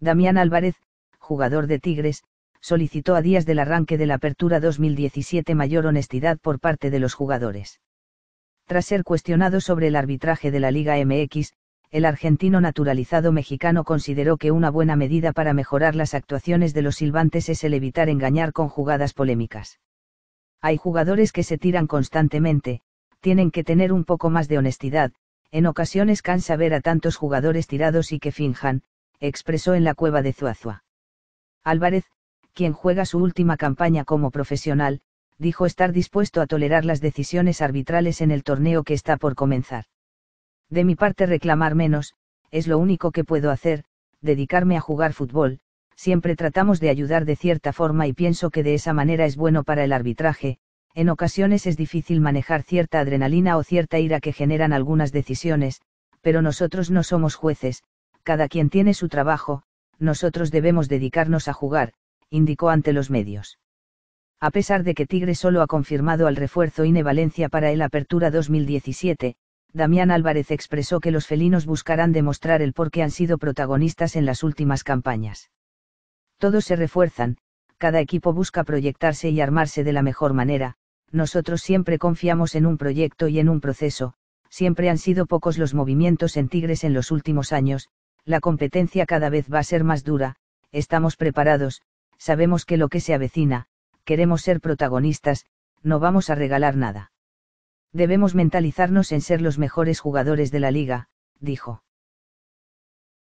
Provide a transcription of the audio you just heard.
Damián Álvarez, jugador de Tigres, solicitó a días del arranque de la Apertura 2017 mayor honestidad por parte de los jugadores. Tras ser cuestionado sobre el arbitraje de la Liga MX, el argentino naturalizado mexicano consideró que una buena medida para mejorar las actuaciones de los silbantes es el evitar engañar con jugadas polémicas. Hay jugadores que se tiran constantemente, tienen que tener un poco más de honestidad, en ocasiones cansa ver a tantos jugadores tirados y que finjan, expresó en la cueva de Zuazua. Álvarez, quien juega su última campaña como profesional, dijo estar dispuesto a tolerar las decisiones arbitrales en el torneo que está por comenzar. De mi parte reclamar menos, es lo único que puedo hacer, dedicarme a jugar fútbol, siempre tratamos de ayudar de cierta forma y pienso que de esa manera es bueno para el arbitraje, en ocasiones es difícil manejar cierta adrenalina o cierta ira que generan algunas decisiones, pero nosotros no somos jueces, cada quien tiene su trabajo, nosotros debemos dedicarnos a jugar, indicó ante los medios. A pesar de que Tigre solo ha confirmado al refuerzo Ine Valencia para el Apertura 2017, Damián Álvarez expresó que los felinos buscarán demostrar el por qué han sido protagonistas en las últimas campañas. Todos se refuerzan, cada equipo busca proyectarse y armarse de la mejor manera, nosotros siempre confiamos en un proyecto y en un proceso, siempre han sido pocos los movimientos en Tigres en los últimos años, la competencia cada vez va a ser más dura, estamos preparados, sabemos que lo que se avecina, queremos ser protagonistas, no vamos a regalar nada. Debemos mentalizarnos en ser los mejores jugadores de la liga, dijo.